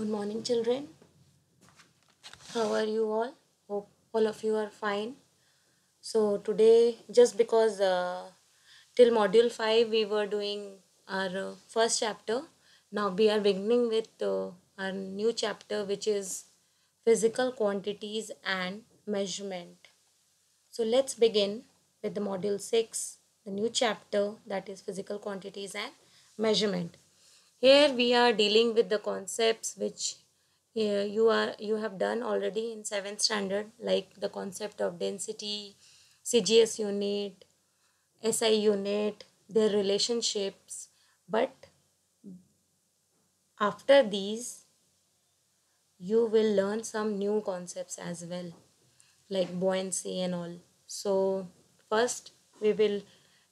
Good morning, children. How are you all? Hope all of you are fine. So, today, just because uh, till module 5 we were doing our uh, first chapter, now we are beginning with uh, our new chapter which is physical quantities and measurement. So, let's begin with the module 6, the new chapter that is physical quantities and measurement. Here we are dealing with the concepts which uh, you are you have done already in 7th standard like the concept of density, CGS unit, SI unit, their relationships. But after these, you will learn some new concepts as well, like buoyancy and all. So, first, we will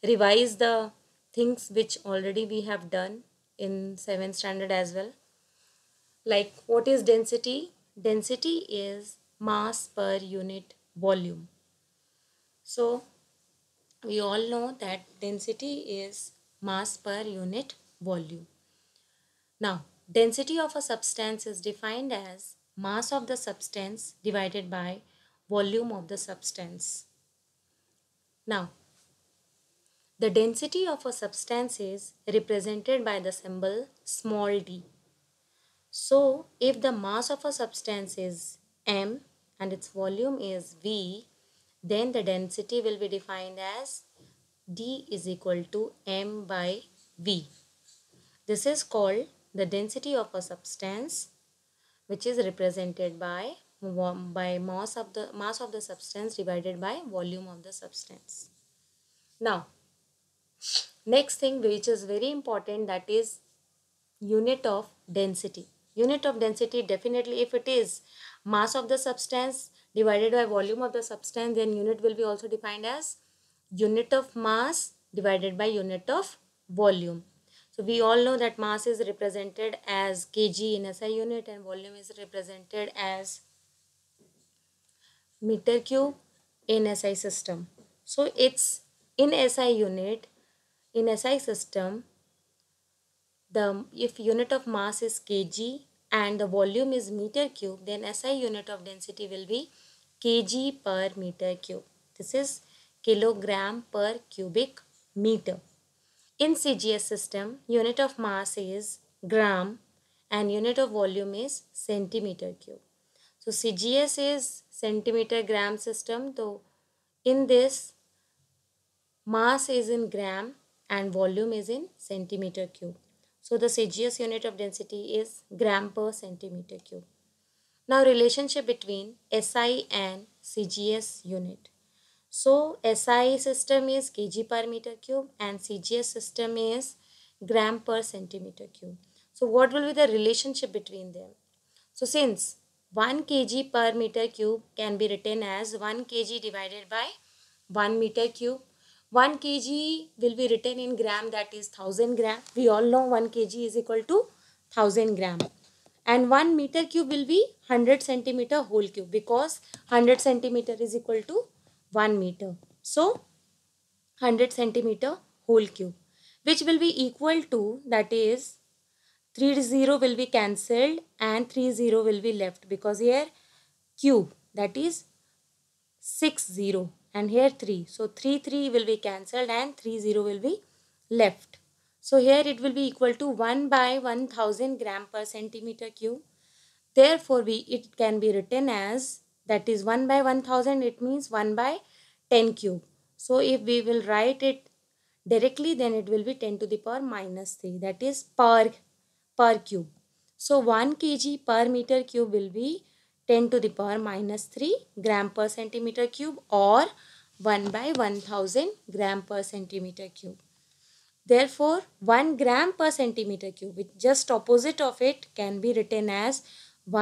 revise the things which already we have done in 7th standard as well. Like what is density? Density is mass per unit volume. So we all know that density is mass per unit volume. Now density of a substance is defined as mass of the substance divided by volume of the substance. Now the density of a substance is represented by the symbol small d. So, if the mass of a substance is m and its volume is v, then the density will be defined as d is equal to m by v. This is called the density of a substance which is represented by by mass of the mass of the substance divided by volume of the substance. Now, next thing which is very important that is unit of density unit of density definitely if it is mass of the substance divided by volume of the substance then unit will be also defined as unit of mass divided by unit of volume so we all know that mass is represented as kg in SI unit and volume is represented as meter cube in SI system so it's in SI unit in SI system, the if unit of mass is kg and the volume is meter cube, then SI unit of density will be kg per meter cube. This is kilogram per cubic meter. In CGS system, unit of mass is gram and unit of volume is centimeter cube. So CGS is centimeter gram system. So in this, mass is in gram and volume is in centimeter cube. So the CGS unit of density is gram per centimeter cube. Now relationship between SI and CGS unit. So SI system is kg per meter cube and CGS system is gram per centimeter cube. So what will be the relationship between them? So since 1 kg per meter cube can be written as 1 kg divided by 1 meter cube 1 kg will be written in gram that is 1000 gram. We all know 1 kg is equal to 1000 gram. And 1 meter cube will be 100 centimeter whole cube because 100 centimeter is equal to 1 meter. So 100 centimeter whole cube which will be equal to that is 3 0 will be cancelled and 3 0 will be left because here cube that is 6 0 and here 3. So 3, 3 will be cancelled and 3, 0 will be left. So here it will be equal to 1 by 1000 gram per centimeter cube. Therefore, we, it can be written as that is 1 by 1000 it means 1 by 10 cube. So if we will write it directly then it will be 10 to the power minus 3 that is per, per cube. So 1 kg per meter cube will be 10 to the power minus 3 gram per centimeter cube or 1 by 1000 gram per centimeter cube. Therefore, 1 gram per centimeter cube, which just opposite of it can be written as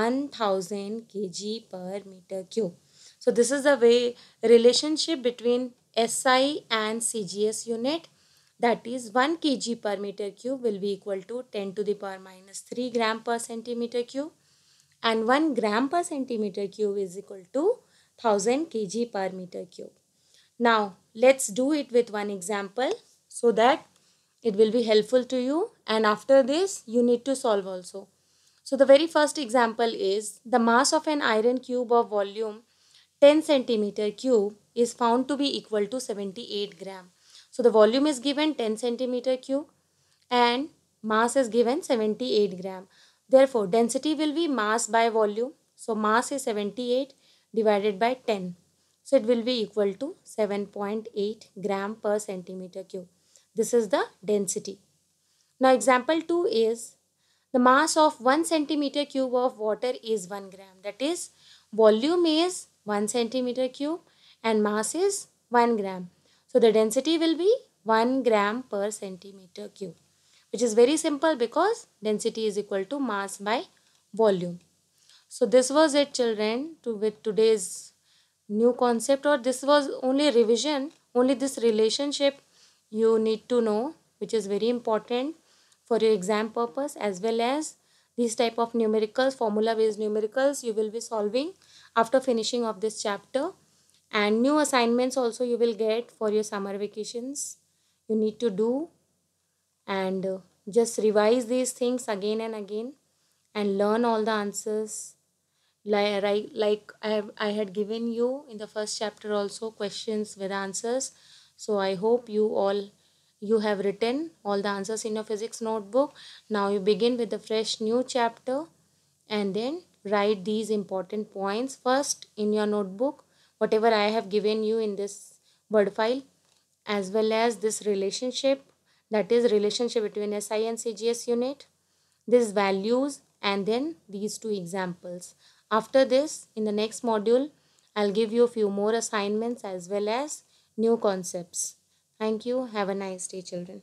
1000 kg per meter cube. So, this is the way relationship between SI and CGS unit that is 1 kg per meter cube will be equal to 10 to the power minus 3 gram per centimeter cube and 1 gram per centimeter cube is equal to 1000 kg per meter cube. Now let's do it with one example so that it will be helpful to you and after this you need to solve also. So the very first example is the mass of an iron cube of volume 10 centimeter cube is found to be equal to 78 gram. So the volume is given 10 centimeter cube and mass is given 78 gram. Therefore, density will be mass by volume. So, mass is 78 divided by 10. So, it will be equal to 7.8 gram per centimeter cube. This is the density. Now, example 2 is the mass of 1 centimeter cube of water is 1 gram. That is, volume is 1 centimeter cube and mass is 1 gram. So, the density will be 1 gram per centimeter cube which is very simple because density is equal to mass by volume. So this was it children to with today's new concept or this was only revision only this relationship you need to know which is very important for your exam purpose as well as these type of numericals formula based numericals you will be solving after finishing of this chapter and new assignments also you will get for your summer vacations you need to do and just revise these things again and again and learn all the answers like, I, like I, have, I had given you in the first chapter also questions with answers so i hope you all you have written all the answers in your physics notebook now you begin with a fresh new chapter and then write these important points first in your notebook whatever i have given you in this word file as well as this relationship that is relationship between SI and CGS unit, these values and then these two examples. After this, in the next module, I'll give you a few more assignments as well as new concepts. Thank you. Have a nice day, children.